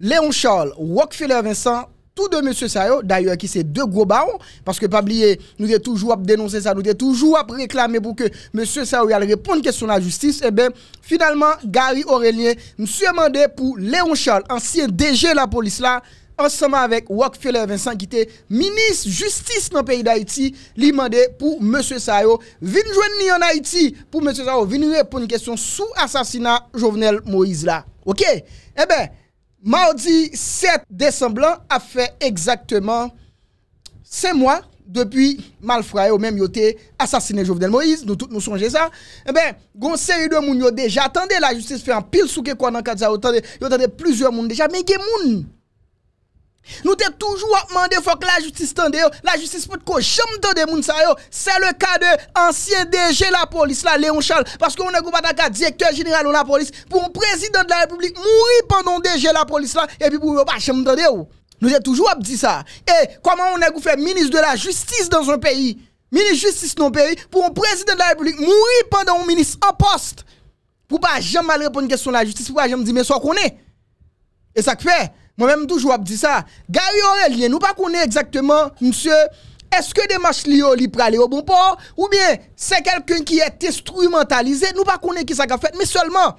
Léon Charles, Rockefeller Vincent, tous deux monsieur Sayo, d'ailleurs qui c'est deux gros barons, parce que pas nous est toujours à dénoncer ça, nous est toujours à réclamer pour que monsieur Sayo réponde question de la justice, et eh bien finalement, Gary Aurélien, monsieur demandé pour Léon Charles, ancien DG de la police là, ensemble avec Rockefeller Vincent qui était ministre justice dans le pays d'Haïti, lui demandé pour monsieur Sayo, venir joindre en Haïti pour monsieur Sayo, venir répondre question sous assassinat Jovenel Moïse là. OK Eh bien, Mardi 7 décembre, a fait exactement 5 mois depuis Malfray ou même yoté assassiné Jovenel Moïse, nous tous nous songez ça. Eh bien, gon série de moun yo déjà attendez la justice fait un pile souke quoi dans de ça, yo attendez plusieurs moun déjà mais gen moun nous t'es toujours demandé faut que la justice tende la justice pour que jamais tende moun sa yo. C'est le cas de ancien DG la police la Léon Charles parce qu'on ne pas directeur général de la police pour un président de la République mourir pendant DG la police là et puis pour pas jamais tende Nous t'es toujours dit ça. Et comment on a fait ministre de la justice dans un pays ministre justice dans un pays pour un président de la République mourir pendant un ministre en poste pour pas jamais répondre à une question de la justice pour pas jamais dire mais soit qu'on est. Et ça fait moi-même, toujours, je dis ça. Gary Aurelien, nous ne connaissons pas exactement, monsieur, est-ce que des matchs liés au aller au bon port, ou bien c'est quelqu'un qui est instrumentalisé, nous ne connaissons pas qui ça a fait, mais seulement.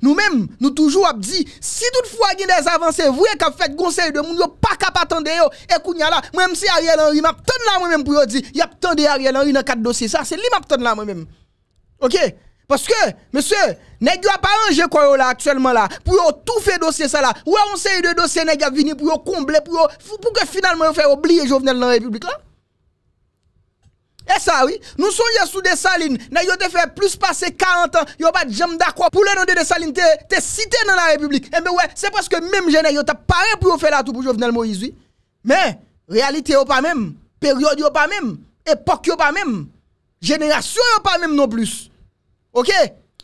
Nous-mêmes, nous toujours dit, si toutefois il y a des avancées, vous avez fait conseil de monde, pas capable attendre Et kounya là, même si Ariel Henry m'a là moi-même pour dire, il y a attendu Ariel Henry dans quatre dossiers, ça c'est lui m'a là moi-même. OK parce que, monsieur, n'est-ce pas arrangé quoi là actuellement là pour tout faire dossier ça là. Ou un série de dossier nèg a venir pour combler pour pour que finalement on fait oublier Jovenel dans la République là. Et eh, ça oui, nous sommes sous des salines, nèg yo fait plus passer 40 ans, yo pas jamais d'accord pour le nom de des salines te, cité dans la République. Et eh bien ouais, c'est parce que même je yo t'a paré pour faire là tout pour Jovenel Moïse oui. Mais réalité y'a pas même, période y'a pas même, époque y'a pas même, génération y'a pas même non plus. Ok,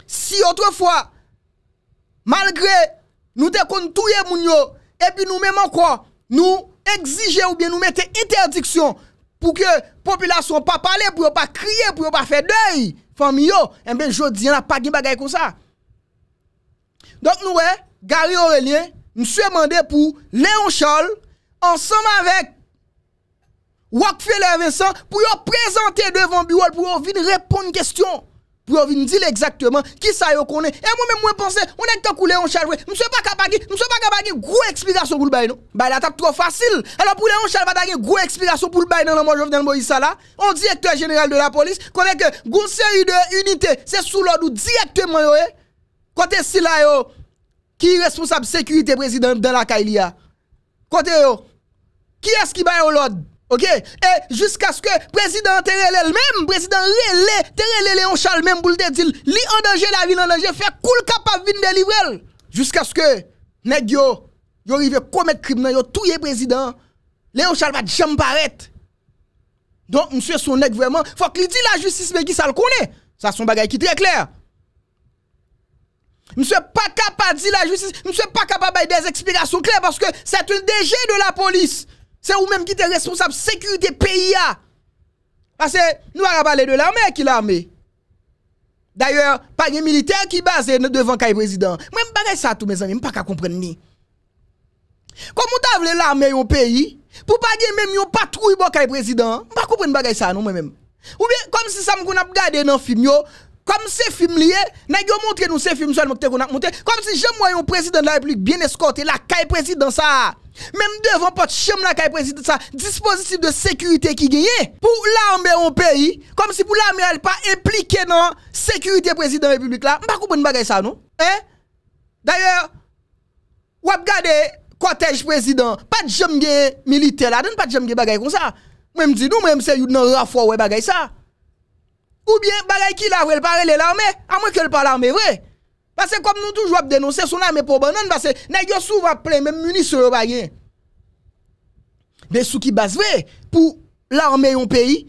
si yotre fwa, malgre nou te kontouye moun yo, epi nou mèman kwa, nou exige ou bien nou mette interdiksyon pou ke populasyon pa pale, pou yo pa eh kriye, pou yo pa fè dèy, fami yo, mwen jodi yon apagin bagay kon sa. Donk nou wè, Gary Aurelien, mswe mandè pou Léon Charles, ansanm avèk Wakfèlè Vincent, pou yo prezante devan biwòl, pou yo vide repon yon kestyon. Provin, dile ekzaktouman ki sa yo konen. E mwen mwen mwen ponse, mwen ekte kou leyon chalvwe. Mwen se pa kapagin, mwen se pa kapagin. Gro eksplikasyon pou l bay nou. Bay la tap tro fasil. E lopou leyon chalvwa tagin, gro eksplikasyon pou l bay nou. Nan mwen jovnen mwen isa la. On direktor general de la polis konen ke gounse yi de unité. Se sou lodou direktouman yo e. Kote sila yo. Ki responsab sekurite prezident dan la kaili ya. Kote yo. Ki eski bay yo lodou. OK Et jusqu'à ce que président Terrel elle-même, président Relé, Terrel Léon Charles même pour te dire, li en danger la ville en danger, fait cool capable de délivrer jusqu'à ce que nèg yo yo rive commettre crime vont yo le président Léon Charles va jamais paraître. Donc monsieur son nèg vraiment, faut qu'il dise la justice mais qui ça le connaît. Ça son bagage qui très clair. Monsieur pas capable de dire la justice, monsieur pas capable des explications claires parce que c'est un DG de la police Se ou menm ki te responsab sekurite peyi ya. Pase nou a rapa le de l'arme ki l'arme. D'ayor, pa gen militer ki base ne devan kaye prezident. Mwen m bagay sa tou me zanmi, m pa ka kompren ni. Kom m ta vle l'arme yon peyi, pou pa gen menm yon patrou yon bo kaye prezident, m pa kompren bagay sa nou mwen menm. Ou menm, kom si sa m kon ap gade nan film yo, Kom se film liye, nan gyo montre nou se film sou an mokte kon ak montre, kom si jem mwayon prezident la republik bien eskote la kay prezident sa. Men mdevan pot chem la kay prezident sa, dispositif de sekurite ki genye, pou la ambe yon peyi, kom si pou la ambe yon pa implike nan sekurite prezident republik la, mpa koupon bagay sa nou. D'ayor, wap gade kotej prezident, pat jem genye milite la, den pat jem genye bagay kon sa. Men mdi nou men mse yon nan rafwa wè bagay sa. Ou bien, bagay qui la vrai, parler l'armée, à moins qu'elle parle l'armée, vrai. Parce que comme nous toujours dénoncer son armée pour banane, parce que nous souvent plein même munitions pas Mais ce qui base vrai, pour l'armée un pays,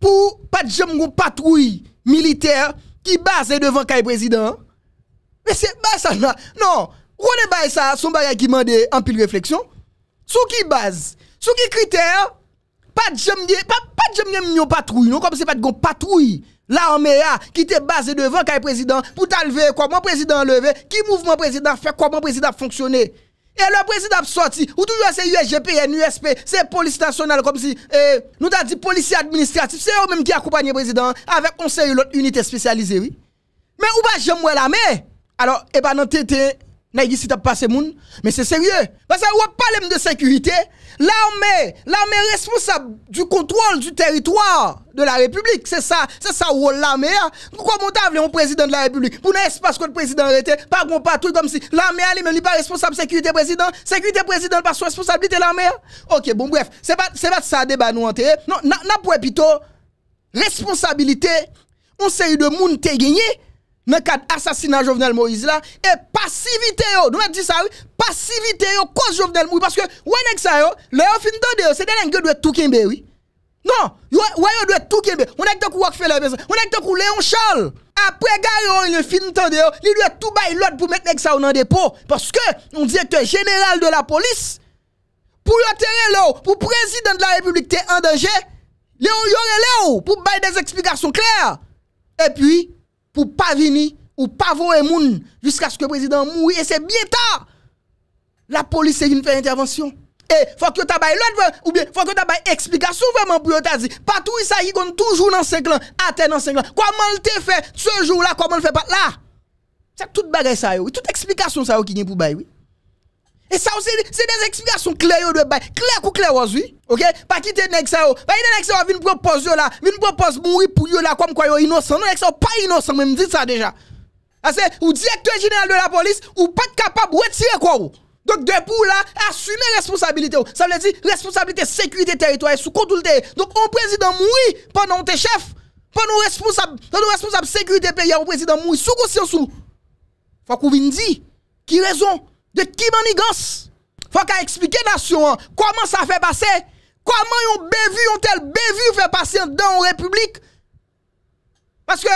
pour pas de jambes patrouille militaire qui base devant le président. Mais c'est pas ça Non, on est ça, son bagay qui m'a en pile réflexion. Sous qui base, ce qui critère, pas de jambes, pas, pas de patrouille, non, comme c'est pas de patrouille l'armée qui te base devant le président pour t'enlever comment président levé, qui mouvement président fait, comment président fonctionner. Et le président a sorti, ou toujours c'est USGPN, USP, c'est police nationale, comme si, eh, nous t'a dit policier administratif, c'est eux-mêmes qui accompagnent le président avec conseil l'autre unité spécialisée, oui. Mais où va jamais la main Alors, eh ben, non, tete si passé moun, mais c'est sérieux. Parce que parlez parle de sécurité, l'armée, l'armée responsable du contrôle du territoire de la République, c'est ça, c'est ça rôle l'armée. Pourquoi mon table un président de la République Pour pas ce que le président arrêté, pas gon pas tout comme si l'armée elle même pas responsable sécurité président, sécurité président pas sous responsabilité l'armée. OK, bon bref, c'est pas c'est pas ça débat nous enterrer. Non, n'a pas plutôt responsabilité on sait de moun t'es gagné dans le d'assassinat de Jovenel Moïse là et passivité yo nous dit ça oui passivité yo cause Jovenel Moïse parce que ouais nèg ça yo le yo fin tande c'est des qui doit tout kembe oui non ouais yo doit tout kembe on est kou la personne on est kou Léon Charles après gars il le fin de yo il doit tout bail l'autre pour mettre ça dans dépôt parce que on directeur général de la police pour terrain là pour président de la République t'es en danger Léon yo pour bail des explications claires et puis pour pas venir ou pas voir moun jusqu'à ce que le président mouille et c'est bien tard. La police est venue faire intervention. Et faut que tu bail l'autre ou bien faut que tu bail explication vraiment pour t'a dit partout ça y a toujours dans 5 ans, à terre dans 5 ans. Comment le fait ce jour là, comment le fait pas là C'est toute bagaille ça oui. toute explication ça qui vient pour bail oui. Et ça aussi, c'est des explications claires de bail. Clair ou clair, oui. Ok? Pas quitter nèg Pas quitter nèg ça, propose là. Vin propose mourir pour yo là, comme quoi yo innocent. Non, nèg pas innocent, même dit ça déjà. Parce que, ou directeur général de la police, ou pas capable de retirer quoi Donc, debout là, assumer responsabilité. Ça veut dire responsabilité sécurité territoire sous contrôle Donc, on président mourit pendant tes chef, pendant responsable, pendant responsable sécurité pays, on président mourir sous conscience. Faut qu'on vienne dire qui raison de qui manigance faut qu'à expliquer nation hein. comment ça fait passer comment yon bévu yon tel bévu fait passer dans la république parce que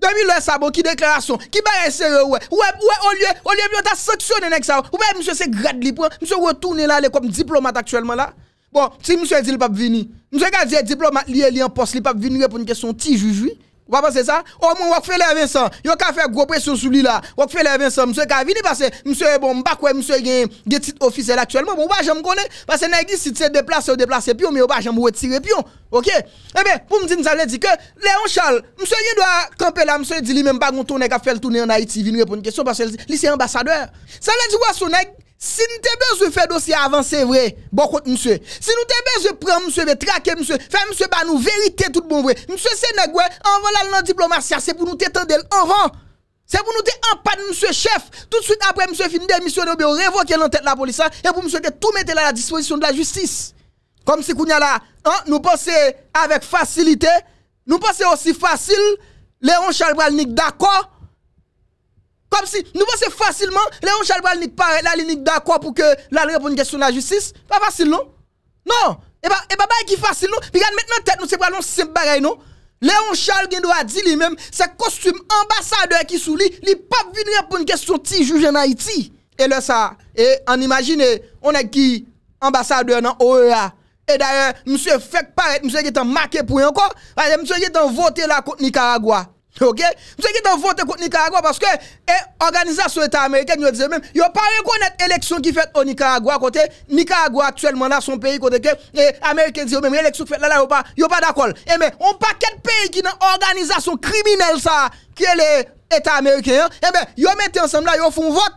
2000 ça bon qui déclaration qui va essayer, ouais ouais au lieu au lieu de sanctionner nèg ça ou bien monsieur c'est grade li hein. monsieur retourner là comme diplomate actuellement là bon si monsieur dit le pas venir monsieur gardien diplomate li en poste li pas pour une question petit juju ou pensez ça Au moins, on fait les Vincent. Yo ka fait gros pression sur lui là. On fait les Vincent. Monsieur ka parce que monsieur bon, m'pa quoi monsieur gagne des titres officiels actuellement. Bon, pas me connais parce que si si c'est déplacer ou déplacer pion mais on pas jamais retirer pion. OK Eh bien, pour me dire ça veut dire que Léon Charles, monsieur il doit camper là, monsieur dit lui même pas gon tourner ka faire le tourner en Haïti, vient répondre question parce que lui c'est ambassadeur. Ça veut dire quoi son nèg si nous avons besoin de faire dossier avant, c'est vrai. bon de monsieur. Si nous avons besoin de prendre monsieur, de traquer monsieur, faire monsieur, bah nous vérité tout bon vrai. Monsieur, c'est en voilà la diplomatie, c'est pour nous t'étendre avant. C'est pour nous te en monsieur chef. Tout de suite après, monsieur fin démissionner, avons révoqué l'entête de la police, hein, et pour monsieur de tout mettre à la disposition de la justice. Comme si Kounia là, hein, nous pensons avec facilité, nous pensons aussi facile, Léon Charles Bralnik d'accord, Kom si nou vose fasilman, Leon Charles pral nik pare, lal nik dakwa pou ke lal repoun kesyon la justis. Pa fasil non? Non! E ba bay ki fasil non? Pi gade met nan tet nou se pral non simp barey non? Leon Charles gen do a di li menm, se kostum ambasadeur ki sou li, li pap vin repoun kesyon ti juje nan iti. E le sa, e an imagine, on ek ki ambasadeur nan OEA. E daye, msye fèk paret, msye gen tan make pou yon kon, msye gen tan vote la konti Nicaragua. Ok? Vous savez ont voté contre Nicaragua parce que l'organisation eh, État américaine nous dit même, ils ne pas reconnaître l'élection qui fait au Nicaragua. Côté Nicaragua actuellement là, son pays, côté que les eh, Américains disent oh, même, l'élection faite là, là, ils ne pas d'accord. Eh mais, on pas de pays qui dans organisation criminelle ça, qui est l'État américain, hein? Eh bien, ils mettez ensemble là, ils font vote.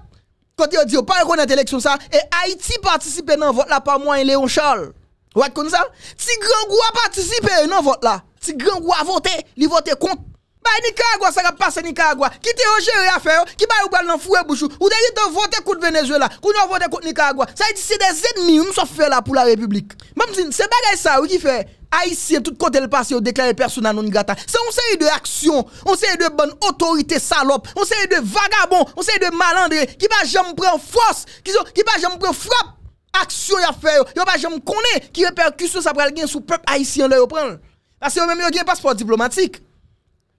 Quand ils dit, pas reconnaître l'élection ça, et Haïti participe dans le vote là, par moi et Léon Charles. Vous comme ça? Si grand participe dans vote là, si grand voté, il vote contre. Baye Nika Agwa sa rep pase Nika Agwa, ki te oje yo ya feyo, oh? ki baye ou bal nan fwe bouchou, ou de yi te vote kout Venezuela, koun oh. yo vote kout Nika Agwa. Sa yi ti se de zenmi ou mso fe la pou la republik. Mam zin, se bagay sa ou ki fe, Haitien tout kote le passe yo deklare perso nan noni gata. Se ou se yi de aksyon, ou se yi de ban otorite salop, ou se yi de vagabon, ou se yi de malandre, ki ba jem pre fwos, ki ba jem pre fwap aksyon yo feyo. Yo ba jem kone ki reperkusyon sa pre al gen sou pep Haitien de yo pren. Ase yo men mi yo gen pasport diplomatik.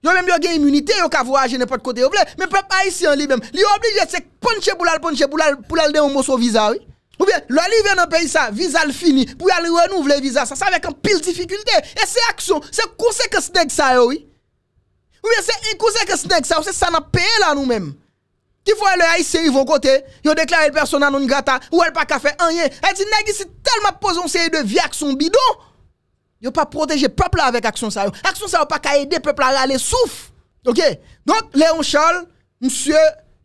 Yo même yo gen immunité, yo ka voyager n'importe côté yo vle, mais peuple haïtien li même li obligé se ponche pour la ponche pour la pour de un visa oui. Ou bien, le vient dans pays ça, visa le fini, pour aller renouveler visa ça, ça avec un pile difficulté. Et c'est action, c'est conséquence nèg ça oui. Ou bien c'est une conséquence nèg ça, c'est ça n'a payé là nous même Qui faut le haïtien ils vont côté, ils ont déclaré personne non grata ou elle pas ka faire rien. Elle dit nèg ici tellement posé une série de vie action bidon. Yo pas protéger peuple avec action ça. Action ça pas qu'à aider peuple à aller souffre. OK. Donc Léon Charles, monsieur,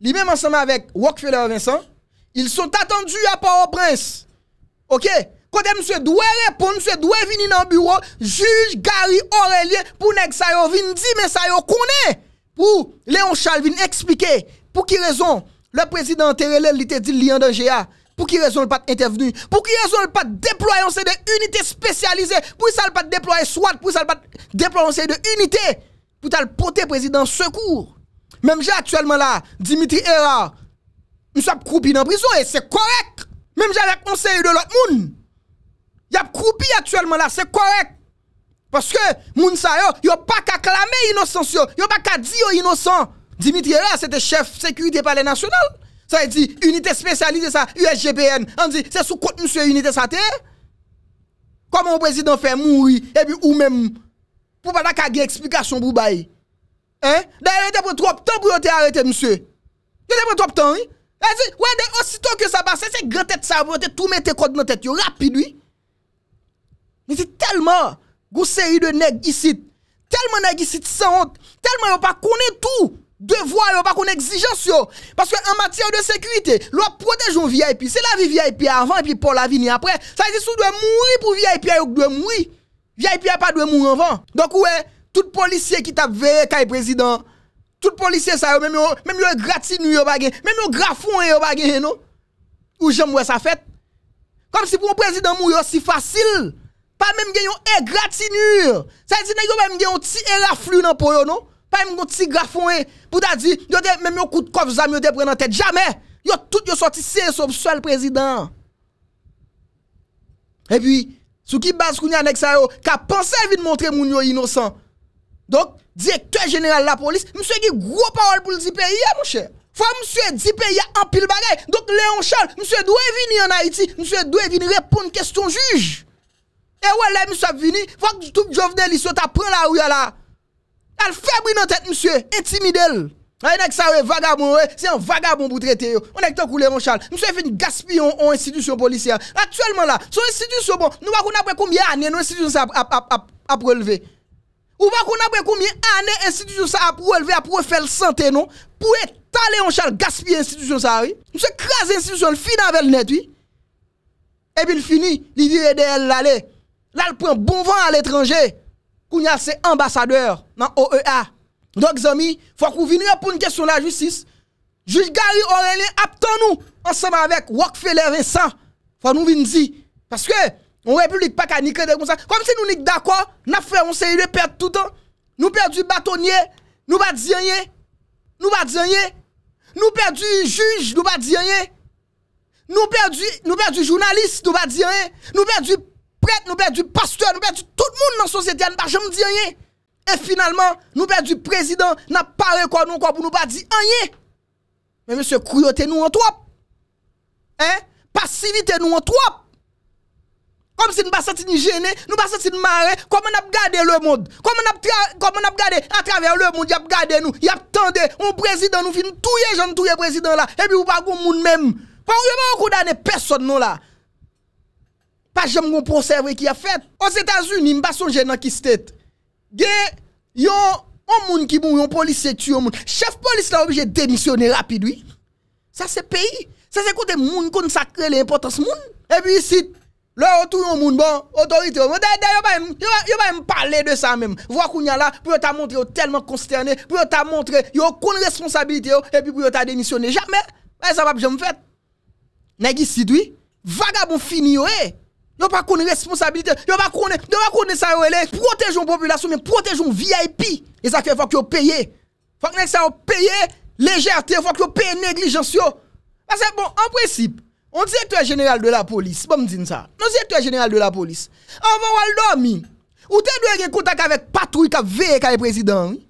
lui-même ensemble avec Rockefeller Vincent, ils sont attendus à Port-au-Prince. OK. Quand monsieur doit répond, monsieur doit venir dans le bureau, juge Gary Aurélien pour que ça yo dire mais ça yo connaît. Pour Léon Charles vient expliquer pour qui raison le président Téréle il dit li en danger ah. Pour qui raison pas intervenu Pour qui raison pas déployer un de unités spécialisées Pour ça ça pas déployer soit Pour ça ça pas déployer de unités Pour ça porter président secours Même j'ai actuellement là, Dimitri Era, nous sommes croupis dans prison et c'est correct. Même j'ai avec de l'autre monde. Y a actuellement là, c'est correct. Parce que moun sa yo, yo pas qu'à clamer innocent yo, yo pas qu'à dire innocent. Dimitri Era, c'était chef sécurité par les nationales. Sa yi di, unitè spesyalize sa, USGPN, an di, se sou kote mswe unitè sa te? Koman ou prezident fè mounri, e bi ou mèm, pou pa la kage eksplikasyon bou bayi? Eh, dey rete pou trop, ton bou yo te arete mswe? Dey rete pou trop ton, eh? El di, wè dey, osi ton ke sa basè, se gen tèt sa, pou yo te toumè te kote nan tèt yo, rapi lui? El di, telman, gousseri de neg isit, telman neg isit san, telman yo pa kone tout! Dwe vwa yo pa kon exijans yo. Paske an matiyan yo dwe sekwite. Lwa protej yon VIP. Se lavi VIP avan e pi pol avini apre. Sa yi di sou dwe mouni pou VIP yo dwe mouni. VIP ya pa dwe mouni avan. Dok ou e, tout polisye ki tap vey ka e prezident. Tout polisye sa yo, mem yo e gratinu yo bagen. Mem yo grafon yo bagen, eno. Ou jemwe sa fet. Kom si pou yon prezident moun yo si fasil. Pa mem gen yon e gratinu. Sa yi di nou yon ti e laflou nan pou yo, eno. Faye mwen konti si grafon e, pou da di, yon de, mwen mwen kout kof zami, yon de pren nan tete. Jamè, yon tout yon soti se sob sol prezidant. E pi, sou ki bas kouni aneks a yo, ka pansè vi de montre moun yo inosan. Donk, direktèr general la polis, mwen se gi gro parol pou l'dipe yè eh, mwen chè. Fwa mwen se dipe yè an pil bagay, donk Leon Charles, mwen se dwe vini an Haiti, mwen se dwe vini repoun keston juj. E wè lè mwen se vini, fwa tout jow vini l'isot apren la ou yò la. fait febri dans tête monsieur, intimidel. Un ça vagabond, c'est un vagabond pour traiter. On est tant couler en chal. Monsieur fait une gaspillon en institution policière. Actuellement là, son institution bon, nous pas après combien d'années nos institutions ça a Ou pas qu'on après combien d'années institutions ça a à pour faire santé non, pour étaler en chal gaspiller institution ça oui. Monsieur crase institution le fin avec net oui. Et puis il finit, il est eh, d'elle l'aller. Là il prend bon vent à l'étranger. Kounia c'est ambassadeur dans OEA. Donc zami, faut qu'on vienne une question de la justice. Juge Gary Aurélien attend nous ensemble avec Rockefeller Vincent. Faut nous venir dire parce que on république pas qu'à niquer comme ça. Comme si nous sommes d'accord, n'a fait on série de perdre tout le temps. Nous perdu bâtonnier, nous pas dire rien. Nous pas dire rien. Nous perdu juge, nous pas dire rien. Nous perdu nous perdu journaliste, nous pas dire rien. Nous perdu Prèt nou bè di pasteur, nou bè di tout moun nan sosyete an, nou bè jom di anye. E finalman, nou bè di prezidant, nou ap pare konon kon pou nou bè di anye. Mè mè se kriote nou an twop. Eh, pasivite nou an twop. Kom si nou bè sati ni jene, nou bè sati ni mare, kom mè nap gade le moun. Kom mè nap gade a traver le moun, yap gade nou, yap tende. Mè mè se kriote, nou fi nou touye jen touye prezidant la, e pi ou bagou moun men. Fè ou yon mè ou koudane, person nou la. pas jamais mon procès qui a fait. Aux États-Unis, m'pas songe dans qui Il y a un monde qui moun, un policier tue un monde. Chef police là obligé de démissionner rapidement Ça c'est pays. Ça c'est côté gens qu'on sacré l'importance monde Et puis ici leur autour un monde bon autorité d'ailleurs yo pas me parler de ça même voir qu'on y a là pour t'a montré tellement consterné pour t'a montré yo aucune responsabilité et puis pour t'a démissionné jamais ça va jamais fait nèg ici oui vagabond fini ouais Yo pa kone responsabilite, yo pa kone sa yo ele, protej yon populasyon men, protej yon VIP. E sa kwen fok yo peye. Fok nek sa yo peye lejerte, fok yo peye neglijansyo. Pase bon, an presip, an direktor general de la polis, bon mzine sa, an direktor general de la polis. An van wal do min, ou ten dwe gen kontak avek patou yon ka veye ka yon prezident yon.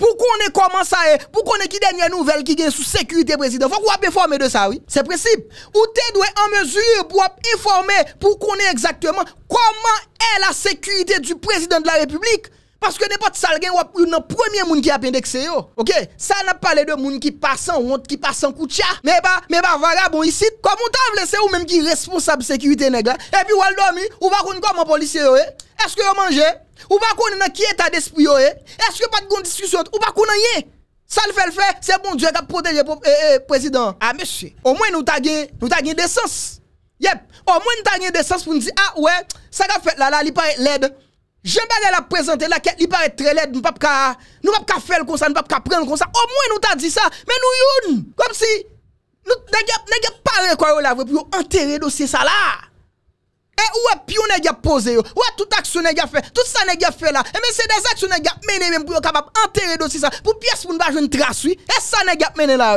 Pou konen koman sa e, pou konen ki denye nouvel ki gen sou sekurite prezident. Fok wap informe de sa, oui, se precibe. Ou te dwe an mezur pou wap informe pou konen exactement koman e la sekurite du prezident de la republik. Parce que n'importe pas de y a premier monde qui a indexé. Ok? Ça n'a pas parlé de moun qui passe en honte, qui passe en koucha. Mais pas, bah, mais pas bah, bon ici. Comme on t'a c'est ou même qui responsable sécurité Et puis ou dormir ou va connait comment policier eh? Est-ce que vous mangez? Ou va connait dans qui état d'esprit eh? Est-ce que pas de discussion? Ou pas connait rien? Ça le fait le fait, c'est bon Dieu qui a protégé le eh, président. Ah monsieur, au moins nous avons nous des sens. Yep, au moins nous avons des sens pour nous dire ah ouais, ça a fait là là, il pas l'aide. Je mbane la prezante la ke li pare tre led, nou pap ka, nou pap ka fel kon sa, nou pap ka pren kon sa. O mwen nou ta di sa, men nou yon, kom si, nou negyap, negyap pare kwa yo la vwe pou yo enterre dosye sa la. E ou e piyo negyap pose yo, ou e tout aksyon negyap fe, tout sa negyap fe la. E men se des aksyon negyap mene mwen pou yo kapap enterre dosye sa. Pou piye se moun baje yon traswi, e sa negyap mene la.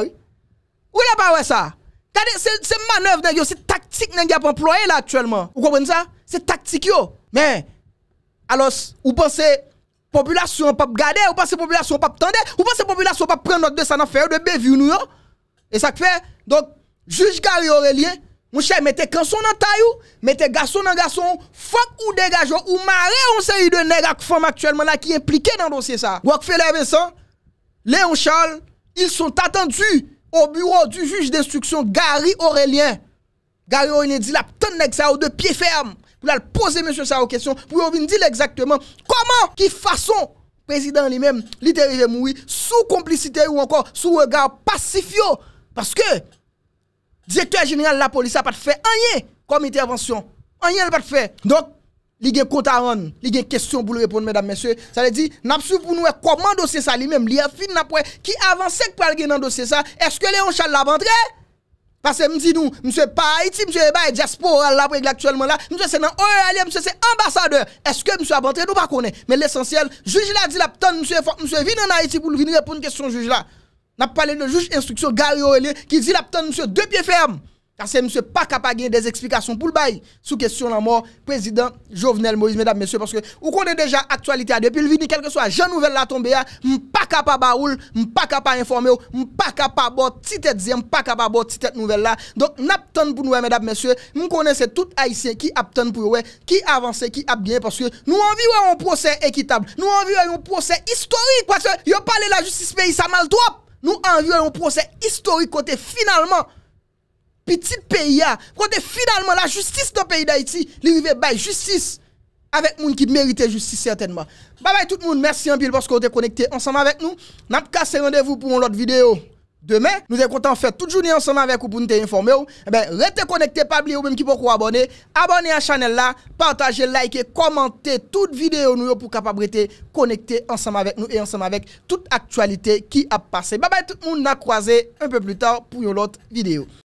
Ou le pa wè sa? Kade se manev negyap, se taktik negyap employe la aktuellement. Ou kompwen sa? Se taktik yo. Men! Alors, vous pensez la population pas garder, vous pensez population pas tendre, vous pensez population pas prendre note de ça dans faire de bévue nous yo. Et ça fait donc juge Gary Aurélien mon cher, mettez canson dans taille, mettez garçon dans garçon, fuck ou dégage ou marre on série de nègres actuellement là qui impliqué dans le dossier ça. Rockefeller Vincent, Léon Charles, ils sont attendus au bureau du juge d'instruction Gary Aurélien. Gary Aurélien dit la tant nèg ça de pied ferme. pou la l'pose mèche sa ou kèsyon pou yon vin di l'exaktèman koman ki fason prezident li mèm, l'iterifè moui sou komplicité ou ankon sou regard pasifyo, paske direktè genyal la polis a pat fè anyè komite avansyon anyè l'pat fè, donk li gen kota an, li gen kèsyon pou l'repon mèdam mèche sa lè di, napsou pou nouè koman dosè sa li mèm, li a fin na pouè ki avansèk pou al gen nan dosè sa eske lè yon chal la bandre? Parce que dit nous, monsieur pas Haïti, monsieur pas e diaspora là actuellement là, monsieur c'est dans OEL, monsieur c'est ambassadeur. Est-ce que monsieur a rentré nous pas connaît Mais l'essentiel, juge là dit la monsieur faut monsieur vienne en Haïti pour venir répondre question juge là. N'a parlé de juge instruction Gary Aurélien qui dit la monsieur deux pieds fermes. Parce que monsieur pas capable de des explications pour le bail sous question de la mort président Jovenel Moïse mesdames messieurs parce que vous connaissez déjà l'actualité. Hein. depuis le vini quel que soit jeune nouvelle la tombée hein, pas capable baoul pas capable informer pas capable petite tête pas capable petite nouvelle là donc n'attend pour nous hein, mesdames messieurs nous connaissons tout haïtien qui attend pour ouais qui avance qui a bien parce que nous envie un procès équitable nous envie un procès historique parce que parlez de la justice pays ça mal droit nous envie un procès historique côté finalement pitit peyi ya, prote finalman la justis do peyi da iti, li rive bay justis, avek moun ki merite justis certainman. Babay tout moun, mersi anpil, posko ou te konekte ansanman vek nou, nanpka se randevou pou yon lot videyo demen, nou dey kontan fè tout jouni ansanman vek ou pou nou te informe ou, ebe, rete konekte, pa bli ou menm ki pokou abone, abone a chanel la, pataje, like, komante, tout videyo nou yo pou kapabrete, konekte ansanman vek nou, e ansanman vek, tout aktualite ki ap pase. Babay tout moun, na